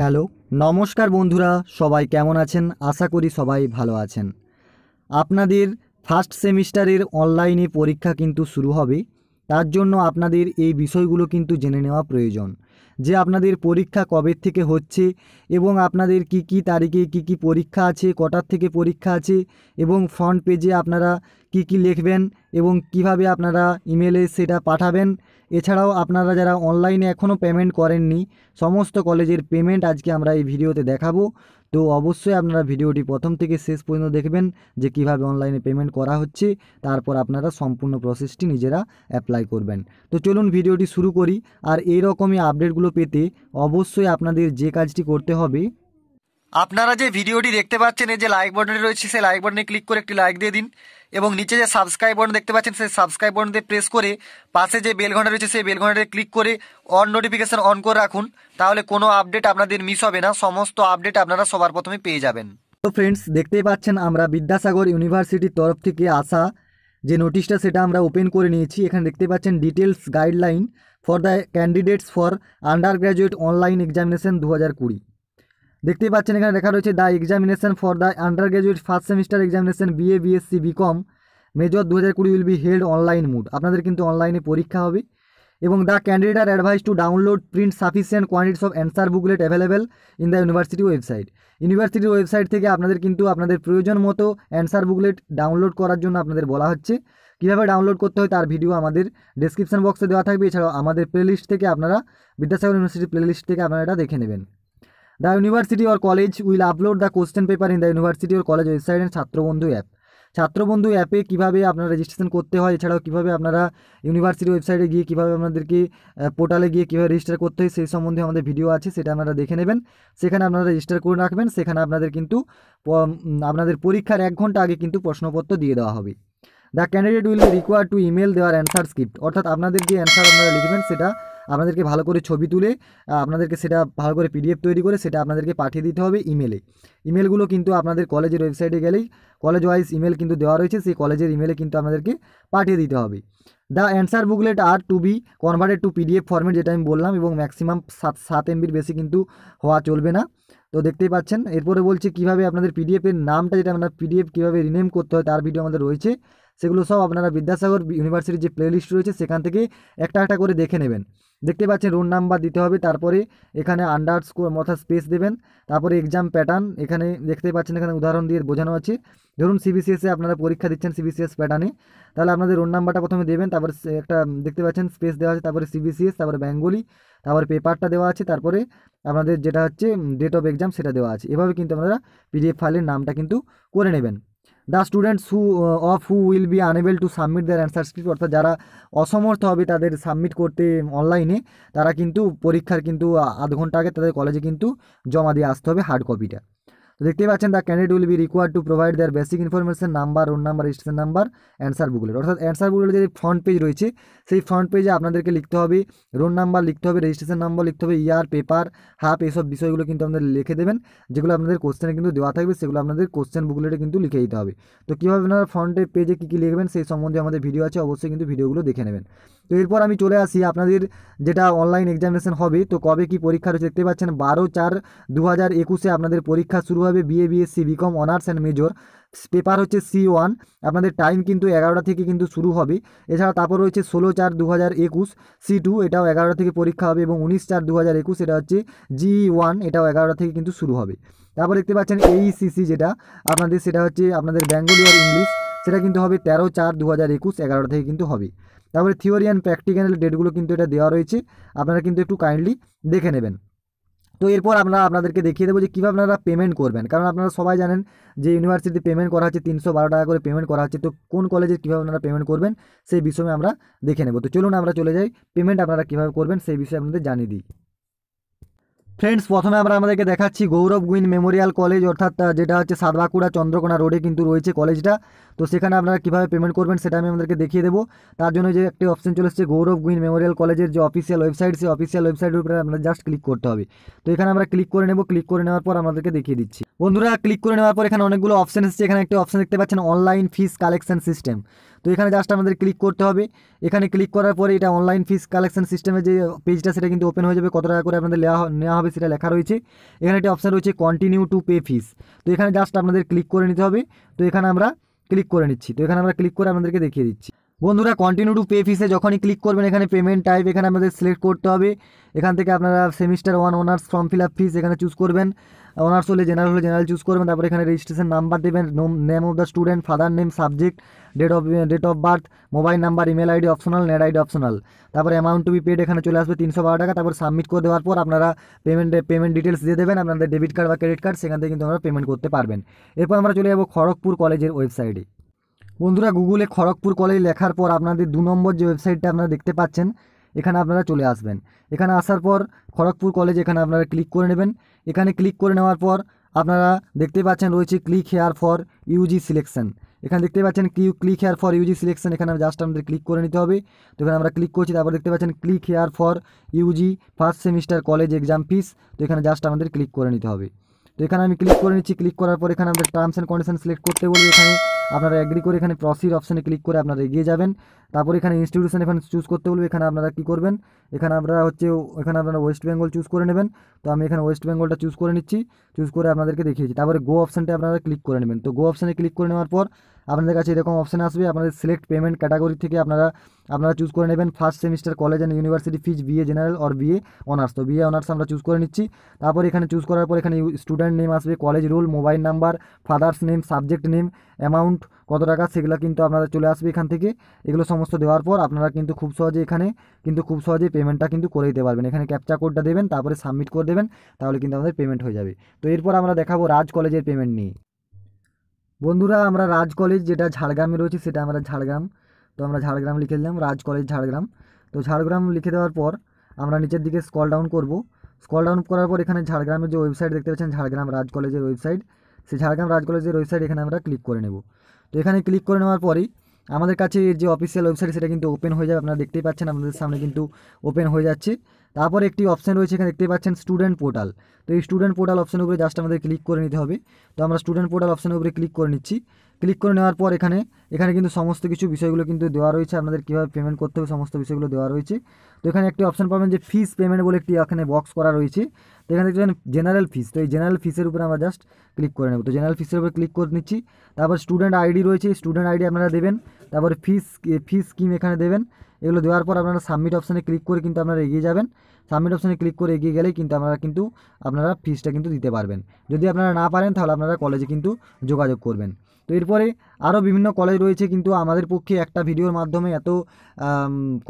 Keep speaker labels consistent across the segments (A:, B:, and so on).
A: hello নমস্কার বন্ধুরা সবাই কেমন আছেন আশা করি সবাই ভালো আছেন আপনাদের ফার্স্ট সেমিস্টারের অনলাইনে পরীক্ষা কিন্তু শুরু হবে তার জন্য আপনাদের এই বিষয়গুলো কিন্তু জেনে নেওয়া প্রয়োজন যে আপনাদের পরীক্ষা কবের থেকে হচ্ছে এবং আপনাদের কি কি তারিখে কি কি পরীক্ষা আছে কটার থেকে পরীক্ষা আছে এবং ফ্রন্ট পেজে আপনারা কি কি লিখবেন এবং কিভাবে আপনারা ইমেলে সেটা পাঠাবেন এছাড়াও আপনারা যারা অনলাইনে এখনও পেমেন্ট করেননি সমস্ত কলেজের পেমেন্ট আজকে আমরা এই ভিডিওতে দেখাবো তো অবশ্যই আপনারা ভিডিওটি প্রথম থেকে শেষ পর্যন্ত দেখবেন যে কিভাবে অনলাইনে পেমেন্ট করা হচ্ছে তারপর আপনারা সম্পূর্ণ প্রসেসটি নিজেরা অ্যাপ্লাই করবেন তো চলুন ভিডিওটি শুরু করি আর এই রকমই আপডেটগুলো পেতে অবশ্যই আপনাদের যে কাজটি করতে হবে আপনারা যে ভিডিওটি দেখতে পাচ্ছেন এই যে লাইক বাটনটি রয়েছে সেই লাইক বাটনে ক্লিক করে একটি লাইক দিয়ে দিন এবং নিচে যে সাবস্ক্রাইব বটন দেখতে পাচ্ছেন সেই সাবস্ক্রাইব বটনতে প্রেস করে পাশে যে বেল ঘন্টা রয়েছে সেই বেল ঘন্টাতে ক্লিক করে অন নোটিফিকেশান অন করে রাখুন তাহলে কোনো আপডেট আপনাদের মিস হবে না সমস্ত আপডেট আপনারা সবার প্রথমে পেয়ে যাবেন তো ফ্রেন্ডস দেখতেই পাচ্ছেন আমরা বিদ্যাসাগর ইউনিভার্সিটির তরফ থেকে আসা যে নোটিশটা সেটা আমরা ওপেন করে নিয়েছি এখানে দেখতে পাচ্ছেন details guideline for the candidates for undergraduate online examination দু হাজার কুড়ি দেখতেই পাচ্ছেন এখানে লেখা রয়েছে the examination for the undergraduate first semester examination BA BSc BCom major দু হাজার কুড়ি will be held online mode আপনাদের কিন্তু অনলাইনে পরীক্ষা হবে এবং the candidate are advise to download print sufficient quantities of answer booklet available in the university website ইউনিভার্সিটির ওয়েবসাইট থেকে আপনাদের কিন্তু আপনাদের প্রয়োজন মতো অ্যান্সার বুকলেট ডাউনলোড করার জন্য আপনাদের বলা হচ্ছে কীভাবে ডাউনলোড করতে হয় তার ভিডিও আমাদের ডিসক্রিপশন বক্সে দেওয়া থাকবে এছাড়াও আমাদের প্লেলিস্ট থেকে আপনারা বিদ্যাসাগর ইউনিভার্সিটি প্লেলিস্ট থেকে আপনারা এটা দেখে নেবেন the university or college will upload the question paper in the university or college website and Chhatrabandhu app Chhatrabandhu অ্যাপে কীভাবে আপনারা রেজিস্ট্রেশন করতে হয় এছাড়াও কীভাবে আপনারা ইউনিভার্সিটি ওয়েবসাইটে গিয়ে কীভাবে আপনাদেরকে পোর্টালে গিয়ে কীভাবে রেজিস্টার করতে হয় সেই সম্বন্ধে আমাদের ভিডিও আছে সেটা আপনারা দেখে নেবেন সেখানে আপনারা রেজিস্টার করে রাখবেন সেখানে আপনাদের কিন্তু আপনাদের পরীক্ষার এক ঘন্টা আগে কিন্তু প্রশ্নপত্র দিয়ে দেওয়া হবে the candidate will be require to email their answer script অর্থাৎ আপনাদের যে অ্যান্সার আপনারা লিখবেন সেটা আপনাদেরকে ভালো করে ছবি তুলে আপনাদেরকে সেটা ভালো করে পিডিএফ তৈরি করে সেটা আপনাদেরকে পাঠিয়ে দিতে হবে ইমেলে ইমেলগুলো কিন্তু আপনাদের কলেজের ওয়েবসাইটে গেলেই কলেজ ওয়াইজ ইমেল কিন্তু দেওয়া রয়েছে সেই কলেজের ইমেলে কিন্তু আপনাদেরকে পাঠিয়ে দিতে হবে the answer booklet are to be converted to PDF format যেটা আমি বললাম এবং ম্যাক্সিমাম সাত সাত এমবির বেশি কিন্তু হওয়া চলবে না তো দেখতেই পাচ্ছেন এরপরে বলছে কিভাবে আপনাদের পিডিএফের নামটা যেটা আপনার পিডিএফ কীভাবে রিনেম করতে হয় তার ভিডিও আমাদের রয়েছে সেগুলো সব আপনারা বিদ্যাসাগর ইউনিভার্সিটির যে প্লেলিস্ট রয়েছে সেখান থেকে একটা একটা করে দেখে নেবেন দেখতে পাচ্ছেন রোল নাম্বার দিতে হবে তারপরে এখানে আন্ডার স্কোর অর্থাৎ স্পেস দেবেন তারপরে এক্সাম প্যাটার্ন এখানে দেখতে পাচ্ছেন এখানে উদাহরণ দিয়ে বোঝানো আছে ধরুন সিবিসিএসে আপনারা পরীক্ষা দিচ্ছেন সিবিসিএস প্যাটার্নে তাহলে আপনাদের রোল নাম্বারটা প্রথমে দেবেন তারপরে একটা দেখতে পাচ্ছেন স্পেস দেওয়া আছে তারপরে সিবিসিএস তারপরে বেঙ্গলি তারপরে পেপারটা দেওয়া আছে তারপরে আপনাদের যেটা হচ্ছে ডেট অফ এক্সাম সেটা দেওয়া আছে এভাবে কিন্তু আপনারা পিডিএফ ফাইলের নামটা কিন্তু করে নেবেন the students who of who will be unable to submit their answer script অর্থাৎ যারা অসমর্থ হবে তাদের সাবমিট করতে অনলাইনে তারা কিন্তু পরীক্ষার কিন্তু আধ ঘন্টা আগে তাদের কলেজে কিন্তু জমা দিয়ে আসতে হবে হার্ড কপিটা তো দেখতেই পাচ্ছেন the candidate will be required to provide their basic information number roll number registration number answer booklet অর্থাৎ অ্যান্সার বুকলেটের যে ফ্রন্ট পেজ রয়েছে সেই ফ্রন্ট পেজে আপনাদেরকে লিখতে হবে রোল নাম্বার লিখতে হবে রেজিস্ট্রেশন নাম্বার লিখতে হবে ইয়ার পেপার হাফ এসব বিষয়গুলো কিন্তু আপনাদের লিখে দেবেন যেগুলো আপনাদের কোশ্চেনে কিন্তু দেওয়া থাকবে সেগুলো আপনাদের কোশ্চেন বুকলেটে কিন্তু লিখে দিতে হবে তো কীভাবে আপনারা ফ্রন্টের পেজে কী কী লিখবেন সেই সম্বন্ধে আমাদের ভিডিও আছে অবশ্যই কিন্তু ভিডিওগুলো দেখে নেবেন তো এরপর আমি চলে আসি আপনাদের যেটা অনলাইন এক্সামিনেশন হবে তো কবে কি পরীক্ষা রয়েছে দেখতে পাচ্ছেন বারো চার দু হাজার একুশে আপনাদের পরীক্ষা শুরু হবে BA BSc BCom honours and major paper হচ্ছে সি ওয়ান আপনাদের টাইম কিন্তু এগারোটা থেকে কিন্তু শুরু হবে এছাড়া তারপর রয়েছে ষোলো চার দু হাজার একুশ সি টু এটাও এগারোটা থেকে পরীক্ষা হবে এবং উনিশ চার দু হাজার একুশ এটা হচ্ছে জি ওয়ান এটাও এগারোটা থেকে কিন্তু শুরু হবে তারপর দেখতে পাচ্ছেন এইসিসি e যেটা আপনাদের সেটা হচ্ছে আপনাদের বেঙ্গলি আর ইংলিশ সেটা কিন্তু হবে তেরো চার দু হাজার একুশ এগারোটা থেকে কিন্তু হবে তারপরে থিওরি অ্যান্ড প্র্যাকটিক্যাল ডেটগুলো কিন্তু এটা দেওয়া রয়েছে আপনারা কিন্তু একটু কাইন্ডলি দেখে নেবেন তো এরপর আমরা আপনাদেরকে দেখিয়ে দেবো যে কীভাবে আপনারা পেমেন্ট করবেন কারণ আপনারা সবাই জানেন যে ইউনিভার্সিটিতে পেমেন্ট করা হচ্ছে তিনশো বারো টাকা করে পেমেন্ট করা হচ্ছে তো কোন কলেজে কীভাবে আপনারা পেমেন্ট করবেন সেই বিষয়ে আমরা দেখে নেব তো চলুন আমরা চলে যাই পেমেন্ট আপনারা কীভাবে করবেন সেই বিষয়ে আপনাদের জানিয়ে দিই ফ্রেন্ডস প্রথমে আমরা আমাদেরকে দেখাচ্ছি গৌরব গুইন মেমোরিয়াল কলেজ অর্থাৎ যেটা হচ্ছে সাতবাঁকুড়া চন্দ্রকোনা রোডে কিন্তু রয়েছে কলেজটা তো সেখানে আপনারা কীভাবে পেমেন্ট করবেন সেটা আমি আমাদেরকে দেখিয়ে দেবো তার জন্য যে একটি অপশন চলে এসেছে গৌরব গুইন মেমোরিয়াল কলেজের যে অফিসিয়াল ওয়েবসাইট সেই অফিসিয়াল ওয়েবসাইটের উপরে আপনারা জাস্ট ক্লিক করতে হবে তো এখানে আমরা ক্লিক করে নেব ক্লিক করে নেওয়ার পর আমাদেরকে দেখিয়ে দিচ্ছি বন্ধুরা ক্লিক করে নেওয়ার পর এখানে অনেকগুলো অপশন এসেছে এখানে একটি অপশন দেখতে পাচ্ছেন অনলাইন ফিস কালেকশন সিস্টেম তো এখানে জাস্ট আমাদের ক্লিক করতে হবে এখানে ক্লিক করার পরে এটা অনলাইন ফিস কালেকশন সিস্টেমের যে পেজটা সেটা কিন্তু ওপেন হয়ে যাবে কত টাকা করে আপনাদের নেওয়া নেওয়া হবে সেটা লেখা রয়েছে এখানে একটি অপশান রয়েছে কন্টিনিউ টু পে ফিস তো এখানে জাস্ট আপনাদের ক্লিক করে নিতে হবে তো এখানে আমরা ক্লিক করে নিচ্ছি তো এখানে আমরা ক্লিক করে আপনাদেরকে দেখিয়ে দিচ্ছি বন্ধুরা কন্টিনিউ টু পে ফিসে যখনই ক্লিক করবেন এখানে পেমেন্ট টাইপ এখানে আমাদের সিলেক্ট করতে হবে এখান থেকে আপনারা semester one honours form fill up fees এখানে চুজ করবেন অনার্স হলে জেনারেল হলে জেনারেল চুজ করবেন তারপর এখানে রেজিস্ট্রেশন নাম্বার দেবেন name of the student father name subject date of date of birth mobile number email ID optional net ID optional তারপর amount to be paid এখানে চলে আসবে তিনশো বারো টাকা তারপর সাবমিট করে দেওয়ার পর আপনারা পেমেন্ট পেমেন্ট ডিটেলস দিয়ে দেবেন আপনাদের ডেবিট কার্ড বা ক্রেডিট কার্ড সেখান থেকে কিন্তু আপনারা পেমেন্ট করতে পারবেন এরপর আমরা চলে যাবো খড়গপুর কলেজের ওয়েবসাইটে বন্ধুরা গুগলে খড়গপুর কলেজ লেখার পর আপনাদের দু নম্বর যে ওয়েবসাইটটা আপনারা দেখতে পাচ্ছেন এখানে আপনারা চলে আসবেন এখানে আসার পর খড়গপুর কলেজ এখানে আপনারা ক্লিক করে নেবেন এখানে ক্লিক করে নেওয়ার পর আপনারা দেখতে পাচ্ছেন রয়েছে click here for UG selection এখানে দেখতে পাচ্ছেন click click here for UG selection এখানে জাস্ট আমাদের ক্লিক করে নিতে হবে তো এখানে আমরা ক্লিক করছি তারপর দেখতে পাচ্ছেন click here for UG first semester college exam fees তো এখানে জাস্ট আমাদের ক্লিক করে নিতে হবে তো এখানে আমি ক্লিক করে নিচ্ছি ক্লিক করার পর এখানে আমাদের টার্মস অ্যান্ড কন্ডিশন সিলেক্ট করতে বলি এখানে আপনারা অ্যাগ্রি করে এখানে প্রসিড অপশানে ক্লিক করে আপনারা এগিয়ে যাবেন তারপর এখানে ইনস্টিটিউশন এখানে চুজ করতে বলবে এখানে আপনারা কী করবেন এখানে আপনারা হচ্ছে এখানে আপনারা ওয়েস্ট বেঙ্গল চুজ করে নেবেন তো আমি এখানে ওয়েস্ট বেঙ্গলটা চুজ করে নিচ্ছি চুজ করে আপনাদেরকে দেখিয়েছি তারপরে গো অপশানটা আপনারা ক্লিক করে নেবেন তো গো অপশানে ক্লিক করে নেওয়ার পর আপনাদের কাছে এরকম অপশান আসবে আপনাদের সিলেক্ট পেমেন্ট ক্যাটাগরি থেকে আপনারা আপনারা চুজ করে নেবেন first semester college and university fees BA general or BA honours তো বিএ অনার্স আমরা চুজ করে নিচ্ছি তারপর এখানে চুজ করার পর এখানে স্টুডেন্ট নেম আসবে college roll mobile number father's name subject name amount কত টাকা সেগুলো কিন্তু আপনারা চলে আসবে এখান থেকে এগুলো সমস্ত দেওয়ার পর আপনারা কিন্তু খুব সহজে এখানে কিন্তু খুব সহজে পেমেন্টটা কিন্তু করে দিতে পারবেন এখানে ক্যাপচা কোডটা দেবেন তারপরে সাবমিট করে দেবেন তাহলে কিন্তু আমাদের পেমেন্ট হয়ে যাবে তো এরপর আমরা দেখাবো রাজ কলেজের পেমেন্ট নিয়ে বন্ধুরা আমরা রাজ কলেজ যেটা ঝাড়গ্রামে রয়েছে সেটা আমরা ঝাড়গ্রাম তো আমরা ঝাড়গ্রাম লিখে দিলাম রাজ কলেজ ঝাড়গ্রাম তো ঝাড়গ্রাম লিখে দেওয়ার পর আমরা নিচের দিকে স্কল ডাউন করব স্কল ডাউন করার পর এখানে ঝাড়গ্রামের যে ওয়েবসাইট দেখতে পাচ্ছেন ঝাড়গ্রাম রাজ কলেজের ওয়েবসাইট সেই ঝাড়গ্রাম রাজ কলেজের ওয়েবসাইট এখানে আমরা ক্লিক করে নেব তো এখানে ক্লিক করে নেওয়ার পরেই আমাদের কাছে যে অফিসিয়াল ওয়েবসাইট সেটা কিন্তু ওপেন হয়ে যাবে আপনারা দেখতেই পাচ্ছেন আপনাদের সামনে কিন্তু ওপেন হয়ে যাচ্ছে তারপরে একটি অপশান রয়েছে এখানে দেখতে পাচ্ছেন স্টুডেন্ট পোর্টাল তো এই স্টুডেন্ট পোর্টাল অপশানের উপরে জাস্ট আমাদের ক্লিক করে নিতে হবে তো আমরা স্টুডেন্ট পোর্টাল অপশানের উপরে ক্লিক করে নিচ্ছি ক্লিক করে নেওয়ার পর এখানে এখানে কিন্তু সমস্ত কিছু বিষয়গুলো কিন্তু দেওয়া রয়েছে আপনাদের কীভাবে পেমেন্ট করতে হবে সমস্ত বিষয়গুলো দেওয়া রয়েছে তো এখানে একটি অপশান পাবেন যে ফিস পেমেন্ট বলে একটি এখানে বক্স করা রয়েছে তো এখানে দেখতে জেনারেল ফিস তো এই জেনারেল ফিসের উপরে আমরা জাস্ট ক্লিক করে নেব তো জেনারেল ফিসের উপরে ক্লিক করে নিচ্ছি তারপর স্টুডেন্ট আইডি রয়েছে স্টুডেন্ট আইডি আপনারা দেবেন তারপরে ফিস ফিস স্কিম এখানে দেবেন এগুলো দেওয়ার পর আপনারা সাবমিট অপশানে ক্লিক করে কিন্তু আপনারা এগিয়ে যাবেন সাবমিট অপশানে ক্লিক করে এগিয়ে গেলেই কিন্তু আপনারা কিন্তু আপনারা ফিসটা কিন্তু দিতে পারবেন যদি আপনারা না পারেন তাহলে আপনারা কলেজে কিন্তু যোগাযোগ করবেন তো এরপরে আরও বিভিন্ন কলেজ রয়েছে কিন্তু আমাদের পক্ষে একটা ভিডিওর মাধ্যমে এত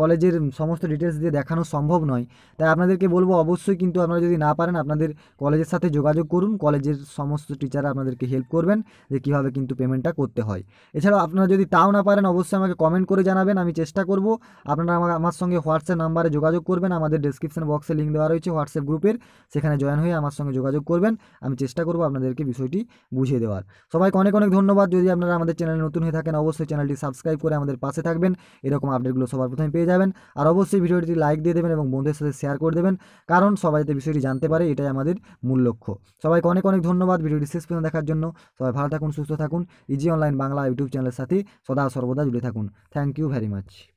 A: কলেজের সমস্ত ডিটেলস দিয়ে দেখানো সম্ভব নয় তাই আপনাদেরকে বলবো অবশ্যই কিন্তু আপনারা যদি না পারেন আপনাদের কলেজের সাথে যোগাযোগ করুন কলেজের সমস্ত টিচার আপনাদেরকে হেল্প করবেন যে কীভাবে কিন্তু পেমেন্টটা করতে হয় এছাড়াও আপনারা যদি তাও না পারেন অবশ্যই আমাকে কমেন্ট করে জানাবেন আমি চেষ্টা করব আপনারা আমার আমার সঙ্গে হোয়াটসঅ্যাপ নাম্বারে যোগাযোগ করবেন আমাদের ডিসক্রিপশন বক্সে লিঙ্ক দেওয়া রয়েছে হোয়াটসঅ্যাপ গ্রুপের সেখানে জয়েন হয়ে আমার সঙ্গে যোগাযোগ করবেন আমি চেষ্টা করব আপনাদেরকে বিষয়টি বুঝিয়ে দেওয়ার সবাইকে অনেক অনেক ধন্যবাদ যদি আপনারা আমাদের চ্যানেলে নতুন হয়ে থাকেন অবশ্যই চ্যানেলটি সাবস্ক্রাইব করে আমাদের পাশে থাকবেন এরকম আপডেটগুলো সবার প্রথমে পেয়ে যাবেন আর অবশ্যই ভিডিওটি লাইক দিয়ে দেবেন এবং বন্ধুদের সাথে শেয়ার করে দেবেন কারণ সবাই যাতে বিষয়টি জানতে পারে এটাই আমাদের মূল লক্ষ্য সবাইকে অনেক অনেক ধন্যবাদ ভিডিওটি শেষ পর্যন্ত দেখার জন্য সবাই ভালো থাকুন সুস্থ থাকুন ইজি অনলাইন বাংলা ইউটিউব চ্যানেলের সাথে সদা সর্বদা জুড়ে থাকুন থ্যাংক ইউ ভেরি মাচ